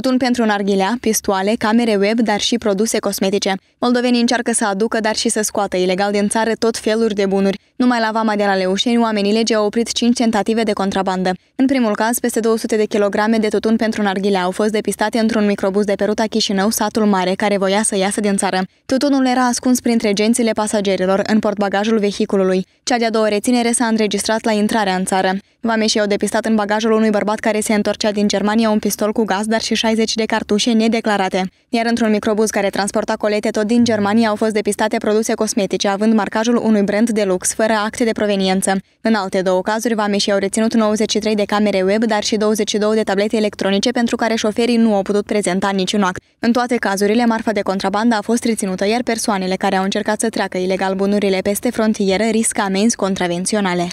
tutun pentru narghilea, pistoale, camere web, dar și produse cosmetice. Moldovenii încearcă să aducă, dar și să scoată ilegal din țară tot feluri de bunuri. Numai la vama de la Leușeni, oamenii lege au oprit 5 tentative de contrabandă. În primul caz, peste 200 de kilograme de tutun pentru narghilea au fost depistate într-un microbus de pe ruta Chișinău, satul mare, care voia să iasă din țară. Tutunul era ascuns printre gențile pasagerilor în portbagajul vehiculului. Cea de-a doua reținere s-a înregistrat la intrarea în țară. Vameșii au depistat în bagajul unui bărbat care se întorcea din Germania un pistol cu gaz, dar și 60 de cartușe nedeclarate. Iar într-un microbuz care transporta colete tot din Germania au fost depistate produse cosmetice, având marcajul unui brand de lux, fără acte de proveniență. În alte două cazuri, vameșii au reținut 93 de camere web, dar și 22 de tablete electronice pentru care șoferii nu au putut prezenta niciun act. În toate cazurile, marfa de contrabandă a fost reținută, iar persoanele care au încercat să treacă ilegal bunurile peste frontieră riscă amenzi contravenționale.